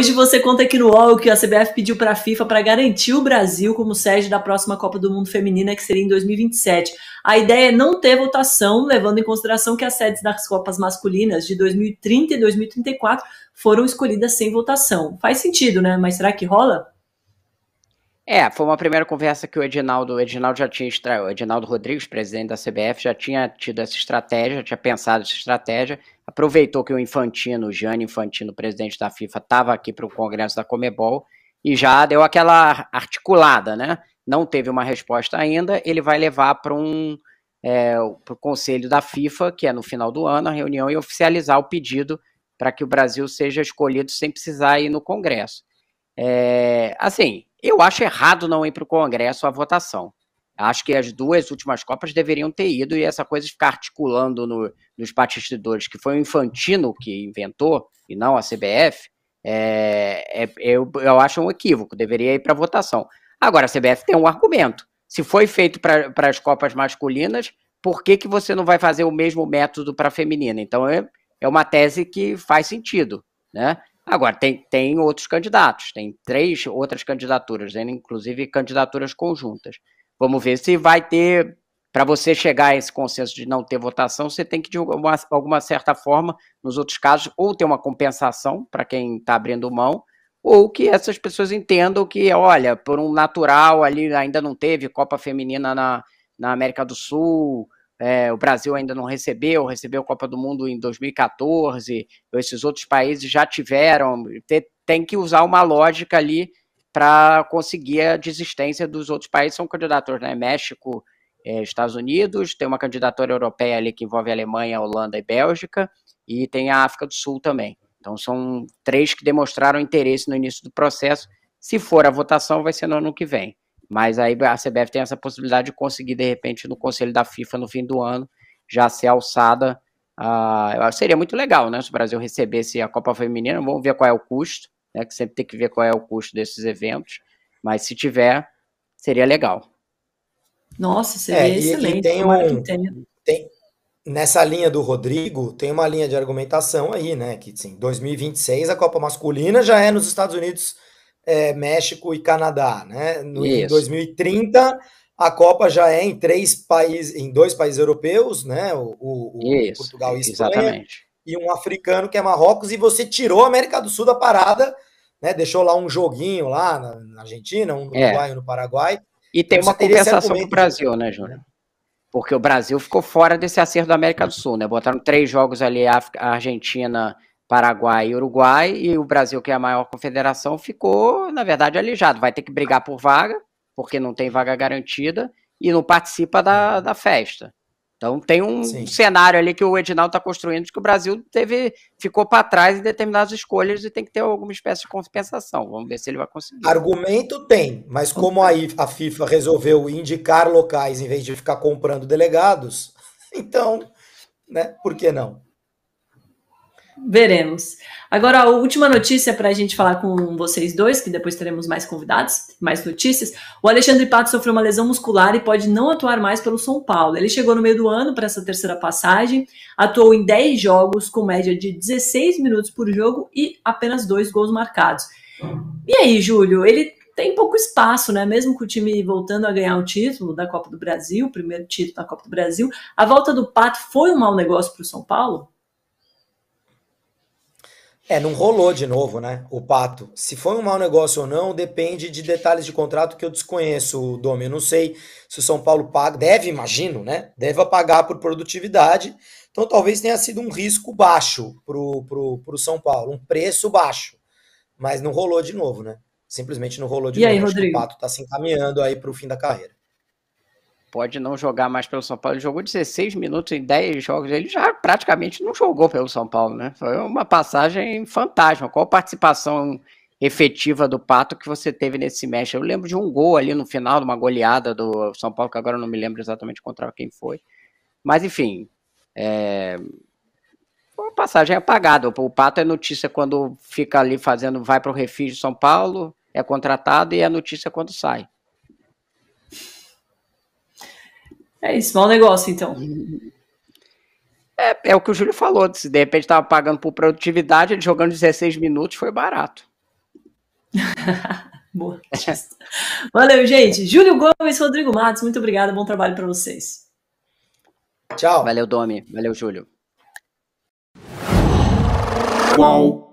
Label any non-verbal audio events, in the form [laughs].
Hoje você conta aqui no UOL que a CBF pediu para a FIFA para garantir o Brasil como sede da próxima Copa do Mundo Feminina, que seria em 2027. A ideia é não ter votação, levando em consideração que as sedes das Copas masculinas de 2030 e 2034 foram escolhidas sem votação. Faz sentido, né? Mas será que rola? É, foi uma primeira conversa que o Edinaldo, o Edinaldo já tinha, o Edinaldo Rodrigues, presidente da CBF, já tinha tido essa estratégia, já tinha pensado essa estratégia, aproveitou que o Infantino, Gianni Infantino, presidente da FIFA, estava aqui para o congresso da Comebol e já deu aquela articulada, né? Não teve uma resposta ainda, ele vai levar para um é, para o conselho da FIFA, que é no final do ano, a reunião e oficializar o pedido para que o Brasil seja escolhido sem precisar ir no Congresso. É, assim, eu acho errado não ir para o Congresso a votação. Acho que as duas últimas Copas deveriam ter ido e essa coisa de ficar articulando no, nos batistidores, que foi o Infantino que inventou e não a CBF, é, é, é, eu, eu acho um equívoco, deveria ir para votação. Agora, a CBF tem um argumento. Se foi feito para as Copas masculinas, por que, que você não vai fazer o mesmo método para a feminina? Então, é, é uma tese que faz sentido, né? Agora, tem, tem outros candidatos, tem três outras candidaturas, né? inclusive candidaturas conjuntas. Vamos ver se vai ter. Para você chegar a esse consenso de não ter votação, você tem que, de alguma, alguma certa forma, nos outros casos, ou ter uma compensação para quem está abrindo mão, ou que essas pessoas entendam que, olha, por um natural ali ainda não teve Copa Feminina na, na América do Sul, é, o Brasil ainda não recebeu, recebeu Copa do Mundo em 2014, esses outros países já tiveram, tem que usar uma lógica ali para conseguir a desistência dos outros países, são candidatos, né? México, é, Estados Unidos, tem uma candidatura europeia ali que envolve Alemanha, Holanda e Bélgica, e tem a África do Sul também. Então são três que demonstraram interesse no início do processo. Se for a votação, vai ser no ano que vem. Mas aí a CBF tem essa possibilidade de conseguir, de repente, no Conselho da FIFA no fim do ano, já ser alçada. Uh, seria muito legal, né? Se o Brasil recebesse a Copa Feminina, vamos ver qual é o custo né, que sempre tem que ver qual é o custo desses eventos, mas se tiver, seria legal. Nossa, seria é, excelente. E tem, um, tem, nessa linha do Rodrigo, tem uma linha de argumentação aí, né? Que sim, 2026 a Copa Masculina já é nos Estados Unidos, é, México e Canadá, né? No, em 2030 a Copa já é em três países, em dois países europeus, né? O, o, o Portugal e Espanha. Exatamente e um africano que é Marrocos, e você tirou a América do Sul da parada, né? Deixou lá um joguinho lá na Argentina, um no é. Uruguai, um no Paraguai. E tem então, uma compensação para o Brasil, né, Júnior? É. Porque o Brasil ficou fora desse acerto da América do Sul, né? Botaram três jogos ali, África, Argentina, Paraguai e Uruguai, e o Brasil, que é a maior confederação, ficou, na verdade, alijado. Vai ter que brigar por vaga, porque não tem vaga garantida, e não participa da, da festa. Então tem um Sim. cenário ali que o Edinaldo está construindo de que o Brasil teve, ficou para trás em determinadas escolhas e tem que ter alguma espécie de compensação. Vamos ver se ele vai conseguir. Argumento tem, mas como aí a FIFA resolveu indicar locais em vez de ficar comprando delegados, [laughs] então, né? Por que não? veremos. Agora, a última notícia para a gente falar com vocês dois, que depois teremos mais convidados, mais notícias. O Alexandre Pato sofreu uma lesão muscular e pode não atuar mais pelo São Paulo. Ele chegou no meio do ano para essa terceira passagem, atuou em 10 jogos, com média de 16 minutos por jogo e apenas dois gols marcados. E aí, Júlio, ele tem pouco espaço, né? Mesmo com o time voltando a ganhar o título da Copa do Brasil, o primeiro título da Copa do Brasil, a volta do Pato foi um mau negócio para o São Paulo? É, não rolou de novo, né? O pato. Se foi um mau negócio ou não, depende de detalhes de contrato que eu desconheço, Domi. Eu não sei se o São Paulo paga, deve, imagino, né? Deve pagar por produtividade. Então talvez tenha sido um risco baixo para o São Paulo, um preço baixo. Mas não rolou de novo, né? Simplesmente não rolou de e novo. Aí, Rodrigo? o pato está se encaminhando aí para o fim da carreira pode não jogar mais pelo São Paulo. Ele jogou 16 minutos em 10 jogos. Ele já praticamente não jogou pelo São Paulo, né? Foi uma passagem fantasma. Qual participação efetiva do Pato que você teve nesse semestre? Eu lembro de um gol ali no final, de uma goleada do São Paulo, que agora eu não me lembro exatamente contra quem foi. Mas, enfim, é... foi uma passagem apagada. O Pato é notícia quando fica ali fazendo, vai para o refúgio São Paulo, é contratado, e é notícia quando sai. É isso, mau negócio, então. É, é o que o Júlio falou, se de repente estava pagando por produtividade, ele jogando 16 minutos foi barato. [laughs] Boa. Valeu, gente. Júlio Gomes, Rodrigo Matos, muito obrigado, bom trabalho para vocês. Tchau. Valeu, Domi. Valeu, Júlio. Uau.